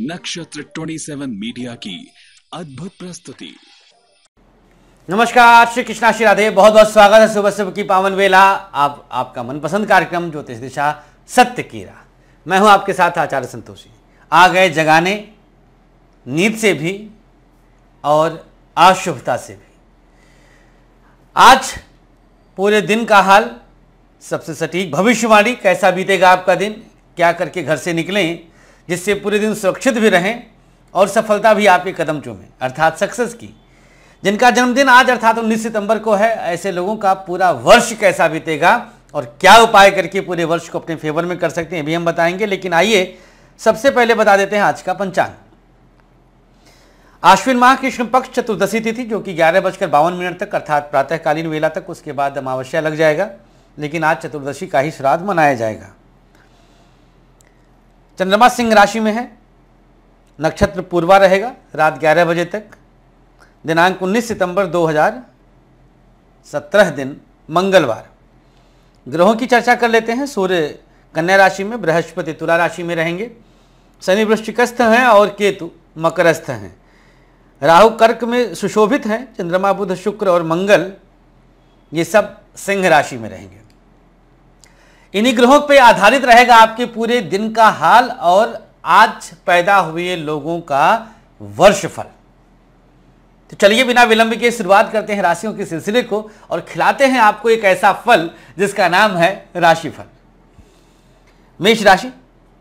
नक्षत्र 27 मीडिया की अद्भुत प्रस्तुति नमस्कार श्री कृष्णा श्री राधे बहुत बहुत स्वागत है सुबह सुबह की पावन वेला आप आपका मनपसंद कार्यक्रम ज्योतिष दिशा सत्य की मैं हूं आपके साथ आचार्य संतोषी आ गए जगाने नींद से भी और अशुभता से भी आज पूरे दिन का हाल सबसे सटीक भविष्यवाणी कैसा बीतेगा आपका दिन क्या करके घर से निकलें जिससे पूरे दिन सुरक्षित भी रहें और सफलता भी आपके कदम चूमें अर्थात सक्सेस की जिनका जन्मदिन आज अर्थात उन्नीस सितंबर को है ऐसे लोगों का पूरा वर्ष कैसा बीतेगा और क्या उपाय करके पूरे वर्ष को अपने फेवर में कर सकते हैं अभी हम बताएंगे लेकिन आइए सबसे पहले बता देते हैं आज का पंचांग आश्विन माह कृष्ण पक्ष चतुर्दशी तिथि जो कि ग्यारह बजकर बावन मिनट तक अर्थात प्रातःकालीन वेला तक उसके बाद अमावस्या लग जाएगा लेकिन आज चतुर्दशी का ही श्राद्ध मनाया जाएगा चंद्रमा सिंह राशि में है नक्षत्र पूर्वा रहेगा रात 11 बजे तक दिनांक 19 सितंबर 2017 दिन मंगलवार ग्रहों की चर्चा कर लेते हैं सूर्य कन्या राशि में बृहस्पति तुला राशि में रहेंगे शनि वृश्चिकस्थ हैं और केतु मकरस्थ हैं राहु कर्क में सुशोभित हैं चंद्रमा बुध शुक्र और मंगल ये सब सिंह राशि में रहेंगे इन्हीं ग्रहों पे आधारित रहेगा आपके पूरे दिन का हाल और आज पैदा हुए लोगों का वर्षफल तो चलिए बिना विलंब के शुरुआत करते हैं राशियों के सिलसिले को और खिलाते हैं आपको एक ऐसा फल जिसका नाम है राशिफल मेष राशि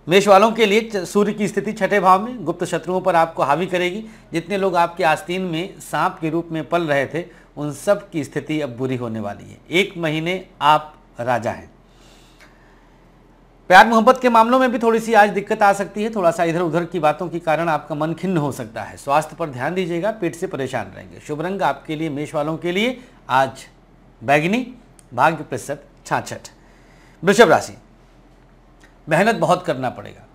मेष वालों के लिए सूर्य की स्थिति छठे भाव में गुप्त शत्रुओं पर आपको हावी करेगी जितने लोग आपके आस्तीन में सांप के रूप में पल रहे थे उन सब की स्थिति अब बुरी होने वाली है एक महीने आप राजा हैं प्यार मोहब्बत के मामलों में भी थोड़ी सी आज दिक्कत आ सकती है थोड़ा सा इधर उधर की बातों के कारण आपका मन खिन्न हो सकता है स्वास्थ्य पर ध्यान दीजिएगा पेट से परेशान रहेंगे शुभ रंग आपके लिए मेष वालों के लिए आज बैगनी भाग्य प्रतिशत छाछठ वृषभ राशि मेहनत बहुत करना पड़ेगा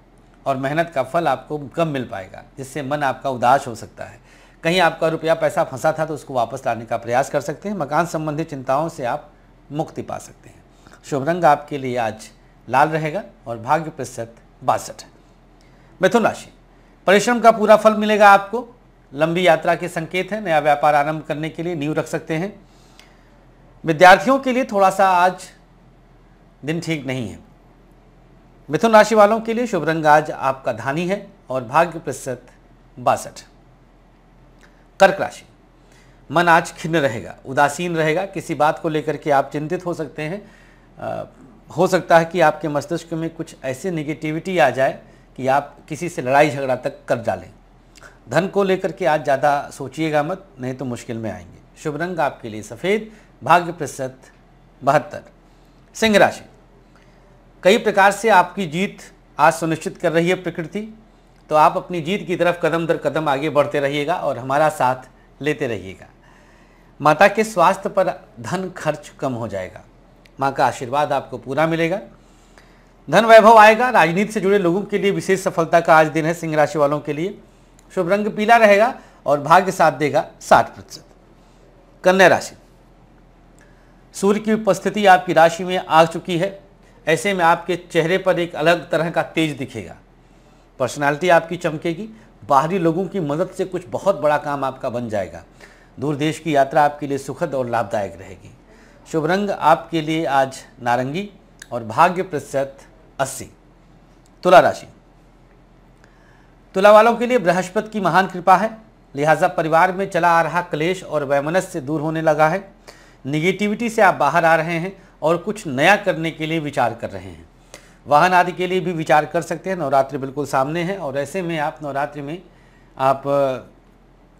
और मेहनत का फल आपको कम मिल पाएगा जिससे मन आपका उदास हो सकता है कहीं आपका रुपया पैसा फंसा था तो उसको वापस लाने का प्रयास कर सकते हैं मकान संबंधी चिंताओं से आप मुक्ति पा सकते हैं शुभ रंग आपके लिए आज लाल रहेगा और भाग्य प्रतिशत बासठ है मिथुन राशि परिश्रम का पूरा फल मिलेगा आपको लंबी यात्रा के संकेत है नया व्यापार आरंभ करने के लिए नींव रख सकते हैं विद्यार्थियों के लिए थोड़ा सा आज दिन ठीक नहीं है मिथुन राशि वालों के लिए शुभ रंग आज आपका धानी है और भाग्य प्रतिशत बासठ कर्क राशि मन आज खिन्न रहेगा उदासीन रहेगा किसी बात को लेकर के आप चिंतित हो सकते हैं हो सकता है कि आपके मस्तिष्क में कुछ ऐसी निगेटिविटी आ जाए कि आप किसी से लड़ाई झगड़ा तक कर डालें धन को लेकर के आज ज़्यादा सोचिएगा मत नहीं तो मुश्किल में आएंगे शुभ रंग आपके लिए सफ़ेद भाग्य प्रतिशत बहत्तर सिंह राशि कई प्रकार से आपकी जीत आज सुनिश्चित कर रही है प्रकृति तो आप अपनी जीत की तरफ कदम दर कदम आगे बढ़ते रहिएगा और हमारा साथ लेते रहिएगा माता के स्वास्थ्य पर धन खर्च कम हो जाएगा माँ का आशीर्वाद आपको पूरा मिलेगा धन वैभव आएगा राजनीति से जुड़े लोगों के लिए विशेष सफलता का आज दिन है सिंह राशि वालों के लिए शुभ रंग पीला रहेगा और भाग्य साथ देगा साठ प्रतिशत कन्या राशि सूर्य की उपस्थिति आपकी राशि में आ चुकी है ऐसे में आपके चेहरे पर एक अलग तरह का तेज दिखेगा पर्सनालिटी आपकी चमकेगी बाहरी लोगों की मदद से कुछ बहुत बड़ा काम आपका बन जाएगा दूर देश की यात्रा आपके लिए सुखद और लाभदायक रहेगी शुभ रंग आपके लिए आज नारंगी और भाग्य प्रतिशत अस्सी तुला राशि तुला वालों के लिए बृहस्पति की महान कृपा है लिहाजा परिवार में चला आ रहा क्लेश और वैमनस से दूर होने लगा है निगेटिविटी से आप बाहर आ रहे हैं और कुछ नया करने के लिए विचार कर रहे हैं वाहन आदि के लिए भी विचार कर सकते हैं नवरात्रि बिल्कुल सामने हैं और ऐसे में आप नवरात्रि में आप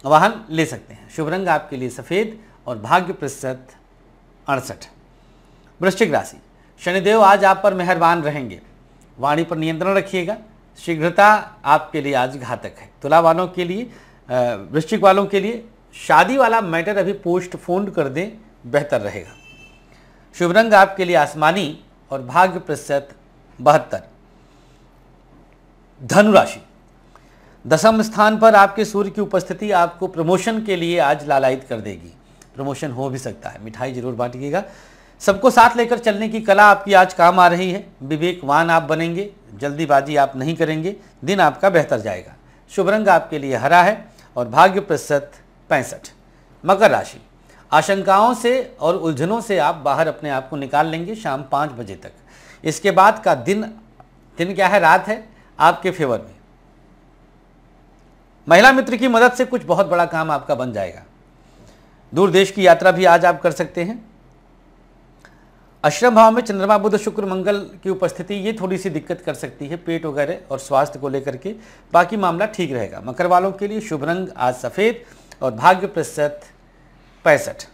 वाहन ले सकते हैं शुभ रंग आपके लिए सफ़ेद और भाग्य प्रतिशत अड़सठ वृश्चिक राशि शनिदेव आज आप पर मेहरबान रहेंगे वाणी पर नियंत्रण रखिएगा शीघ्रता आपके लिए आज घातक है तुला वालों के लिए वृश्चिक वालों के लिए शादी वाला मैटर अभी पोस्टफोन कर दें बेहतर रहेगा शुभ रंग आपके लिए आसमानी और भाग्य प्रतिशत बहत्तर धनुराशि दसम स्थान पर आपके सूर्य की उपस्थिति आपको प्रमोशन के लिए आज लालायित कर देगी प्रमोशन हो भी सकता है मिठाई जरूर बांटिएगा सबको साथ लेकर चलने की कला आपकी आज काम आ रही है विवेकवान आप बनेंगे जल्दीबाजी आप नहीं करेंगे दिन आपका बेहतर जाएगा शुभ रंग आपके लिए हरा है और भाग्य प्रतिशत पैंसठ मकर राशि आशंकाओं से और उलझनों से आप बाहर अपने आप को निकाल लेंगे शाम पाँच बजे तक इसके बाद का दिन दिन क्या है रात है आपके फेवर में महिला मित्र की मदद से कुछ बहुत बड़ा काम आपका बन जाएगा दूर देश की यात्रा भी आज आप कर सकते हैं अश्रम भाव में चंद्रमा बुध शुक्र मंगल की उपस्थिति ये थोड़ी सी दिक्कत कर सकती है पेट वगैरह और स्वास्थ्य को लेकर के बाकी मामला ठीक रहेगा मकर वालों के लिए शुभ रंग आज सफ़ेद और भाग्य प्रतिशत पैंसठ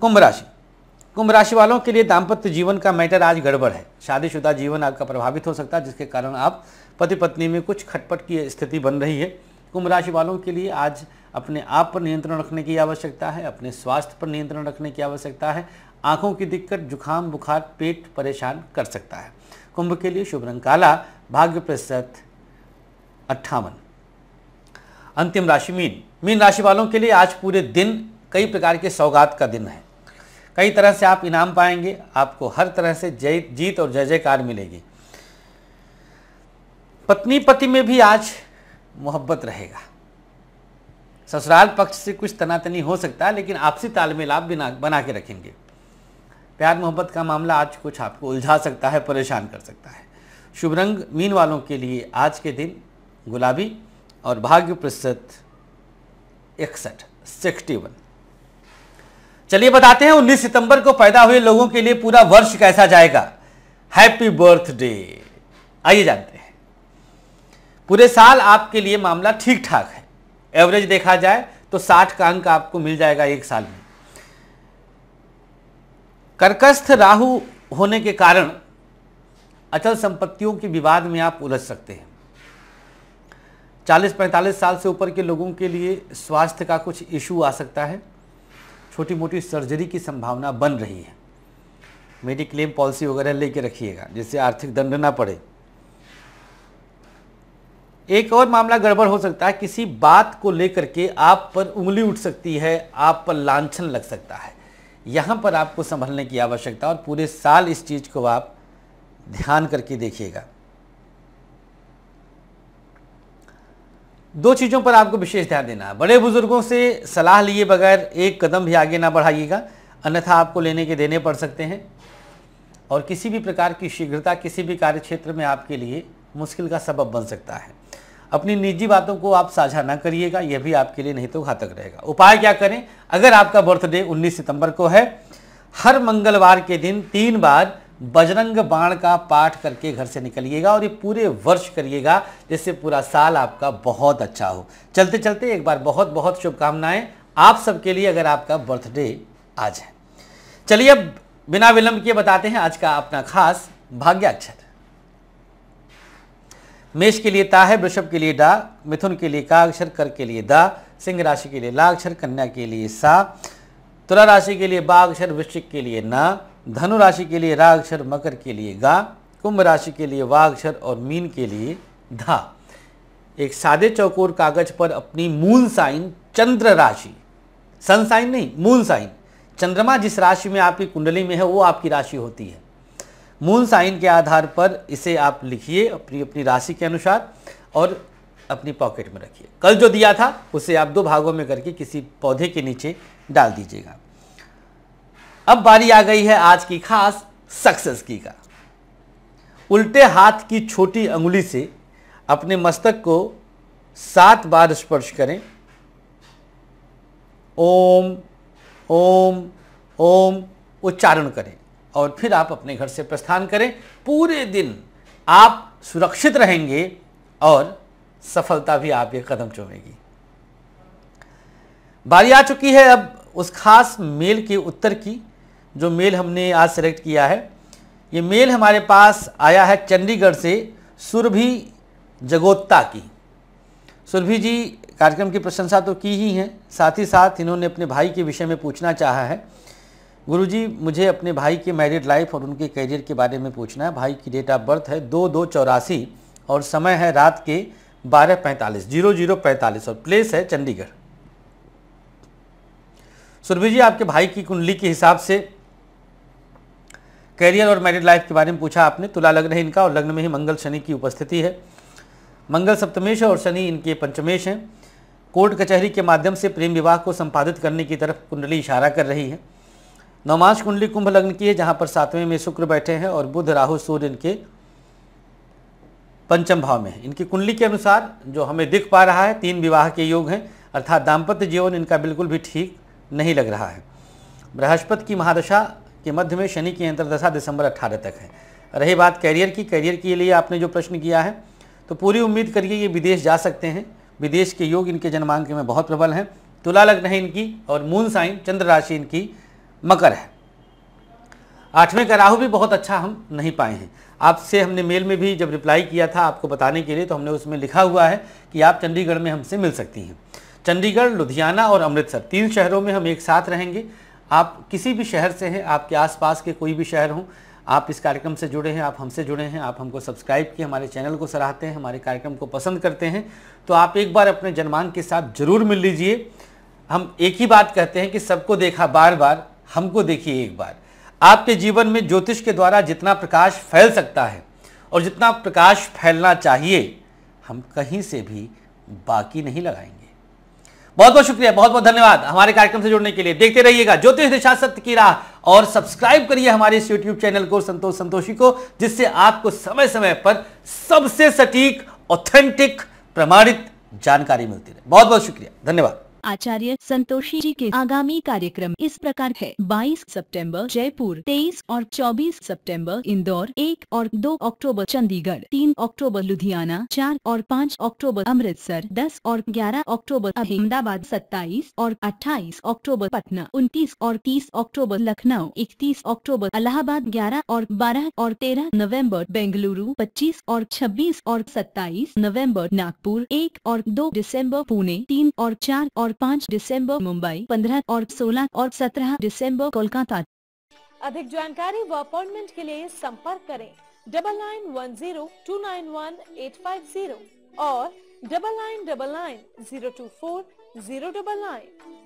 कुंभ राशि कुंभ राशि वालों के लिए दाम्पत्य जीवन का मैटर आज गड़बड़ है शादीशुदा जीवन आपका प्रभावित हो सकता है जिसके कारण आप पति पत्नी में कुछ खटपट की स्थिति बन रही है कुंभ राशि वालों के लिए आज अपने आप पर नियंत्रण रखने की आवश्यकता है अपने स्वास्थ्य पर नियंत्रण रखने की आवश्यकता है आंखों की दिक्कत जुखाम बुखार पेट परेशान कर सकता है कुंभ के लिए शुभ रंग काला भाग्य प्रतिशत अट्ठावन अंतिम राशि मीन मीन राशि वालों के लिए आज पूरे दिन कई प्रकार के सौगात का दिन है कई तरह से आप इनाम पाएंगे आपको हर तरह से जय जीत और जय जयकार मिलेगी पत्नी पति में भी आज मोहब्बत रहेगा ससुराल पक्ष से कुछ तनातनी हो सकता है लेकिन आपसी तालमेल आप बिना बना के रखेंगे प्यार मोहब्बत का मामला आज कुछ आपको उलझा सकता है परेशान कर सकता है शुभ रंग मीन वालों के लिए आज के दिन गुलाबी और भाग्य प्रतिशत इकसठ सिक्सटी वन चलिए बताते हैं उन्नीस सितंबर को पैदा हुए लोगों के लिए पूरा वर्ष कैसा जाएगा हैप्पी बर्थडे आइए जानते हैं पूरे साल आपके लिए मामला ठीक ठाक है एवरेज देखा जाए तो 60 का अंक आपको मिल जाएगा एक साल में कर्कस्थ राहु होने के कारण अचल संपत्तियों के विवाद में आप उलझ सकते हैं 40-45 साल से ऊपर के लोगों के लिए स्वास्थ्य का कुछ इशू आ सकता है छोटी मोटी सर्जरी की संभावना बन रही है मेडिक्लेम पॉलिसी वगैरह लेके रखिएगा जिससे आर्थिक दंड ना पड़े एक और मामला गड़बड़ हो सकता है किसी बात को लेकर के आप पर उंगली उठ सकती है आप पर लांछन लग सकता है यहाँ पर आपको संभलने की आवश्यकता और पूरे साल इस चीज़ को आप ध्यान करके देखिएगा दो चीज़ों पर आपको विशेष ध्यान देना है बड़े बुजुर्गों से सलाह लिए बगैर एक कदम भी आगे ना बढ़ाइएगा अन्यथा आपको लेने के देने पड़ सकते हैं और किसी भी प्रकार की शीघ्रता किसी भी कार्य क्षेत्र में आपके लिए मुश्किल का सबब बन सकता है अपनी निजी बातों को आप साझा ना करिएगा यह भी आपके लिए नहीं तो घातक रहेगा उपाय क्या करें अगर आपका बर्थडे 19 सितंबर को है हर मंगलवार के दिन तीन बार बजरंग बाण का पाठ करके घर से निकलिएगा और ये पूरे वर्ष करिएगा जिससे पूरा साल आपका बहुत अच्छा हो चलते चलते एक बार बहुत बहुत शुभकामनाएं आप सबके लिए अगर आपका बर्थडे आज है चलिए अब बिना विलंब किए बताते हैं आज का अपना खास भाग्याक्षर मेष के लिए ता है वृषभ के लिए डा मिथुन के लिए का अक्षर कर के लिए दा सिंह राशि के लिए लाक्षर कन्या के लिए सा तुला राशि के लिए अक्षर वृश्चिक के लिए ना धनु राशि के लिए राक्षर मकर के लिए गा कुंभ राशि के लिए वा अक्षर और मीन के लिए धा एक सादे चौकोर कागज पर अपनी मूल साइन चंद्र राशि सन साइन नहीं मूल साइन चंद्रमा जिस राशि में आपकी कुंडली में है वो आपकी राशि होती है मून साइन के आधार पर इसे आप लिखिए अपनी अपनी राशि के अनुसार और अपनी पॉकेट में रखिए कल जो दिया था उसे आप दो भागों में करके किसी पौधे के नीचे डाल दीजिएगा अब बारी आ गई है आज की खास सक्सेस की का उल्टे हाथ की छोटी अंगुली से अपने मस्तक को सात बार स्पर्श करें ओम ओम ओम उच्चारण करें और फिर आप अपने घर से प्रस्थान करें पूरे दिन आप सुरक्षित रहेंगे और सफलता भी आपके कदम चुमेगी बारी आ चुकी है अब उस खास मेल के उत्तर की जो मेल हमने आज सेलेक्ट किया है ये मेल हमारे पास आया है चंडीगढ़ से सुरभि जगोत्ता की सुरभि जी कार्यक्रम की प्रशंसा तो की ही हैं साथ ही साथ इन्होंने अपने भाई के विषय में पूछना चाहा है गुरुजी मुझे अपने भाई के मैरिड लाइफ और उनके करियर के बारे में पूछना है भाई की डेट ऑफ बर्थ है दो दो चौरासी और समय है रात के बारह पैंतालीस जीरो जीरो पैंतालीस और प्लेस है चंडीगढ़ सुरभि जी आपके भाई की कुंडली के हिसाब से करियर और मैरिड लाइफ के बारे में पूछा आपने तुला लग्न है इनका और लग्न में ही मंगल शनि की उपस्थिति है मंगल सप्तमेश और शनि इनके पंचमेश हैं कोर्ट कचहरी के माध्यम से प्रेम विवाह को संपादित करने की तरफ कुंडली इशारा कर रही है नवमांश कुंडली कुंभ लग्न की है जहां पर सातवें में शुक्र बैठे हैं और बुध राहु सूर्य इनके पंचम भाव में है इनकी कुंडली के अनुसार जो हमें दिख पा रहा है तीन विवाह के योग हैं अर्थात दाम्पत्य जीवन इनका बिल्कुल भी ठीक नहीं लग रहा है बृहस्पति की महादशा के मध्य में शनि की अंतरदशा दिसंबर अट्ठारह तक है रही बात कैरियर की कैरियर के लिए आपने जो प्रश्न किया है तो पूरी उम्मीद करिए ये विदेश जा सकते हैं विदेश के योग इनके जन्मांक में बहुत प्रबल हैं तुला लग्न है इनकी और मून साइन चंद्र राशि इनकी मकर है आठवें का राहु भी बहुत अच्छा हम नहीं पाए हैं आपसे हमने मेल में भी जब रिप्लाई किया था आपको बताने के लिए तो हमने उसमें लिखा हुआ है कि आप चंडीगढ़ में हमसे मिल सकती हैं चंडीगढ़ लुधियाना और अमृतसर तीन शहरों में हम एक साथ रहेंगे आप किसी भी शहर से हैं आपके आसपास के कोई भी शहर हों आप इस कार्यक्रम से जुड़े हैं आप हमसे जुड़े हैं आप हमको सब्सक्राइब किए हमारे चैनल को सराहते हैं हमारे कार्यक्रम को पसंद करते हैं तो आप एक बार अपने जनमांग के साथ ज़रूर मिल लीजिए हम एक ही बात कहते हैं कि सबको देखा बार बार हमको देखिए एक बार आपके जीवन में ज्योतिष के द्वारा जितना प्रकाश फैल सकता है और जितना प्रकाश फैलना चाहिए हम कहीं से भी बाकी नहीं लगाएंगे बहुत बहुत शुक्रिया बहुत बहुत धन्यवाद हमारे कार्यक्रम से जुड़ने के लिए देखते रहिएगा ज्योतिष दिशा सत्य की राह और सब्सक्राइब करिए हमारे इस यूट्यूब चैनल को संतोष संतोषी को जिससे आपको समय समय पर सबसे सटीक ऑथेंटिक प्रमाणित जानकारी मिलती रहे बहुत बहुत शुक्रिया धन्यवाद आचार्य संतोषी जी के आगामी कार्यक्रम इस प्रकार है 22 सितंबर जयपुर 23 और 24 सितंबर इंदौर 1 और 2 अक्टूबर चंडीगढ़ 3 अक्टूबर लुधियाना 4 और 5 अक्टूबर अमृतसर 10 और 11 अक्टूबर अहमदाबाद 27 और 28 अक्टूबर पटना 29 और 30 अक्टूबर लखनऊ 31 अक्टूबर अलाहाबाद 11 और 12 और 13 नवंबर बेंगलुरु 25 और 26 और 27 नवंबर नागपुर 1 और 2 दिसंबर पुणे 3 और 4 और पाँच दिसंबर मुंबई पंद्रह और सोलह और सत्रह दिसंबर कोलकाता अधिक जानकारी व अपॉइंटमेंट के लिए संपर्क करें double nine one zero two nine one eight five zero और double nine double nine zero two four zero double nine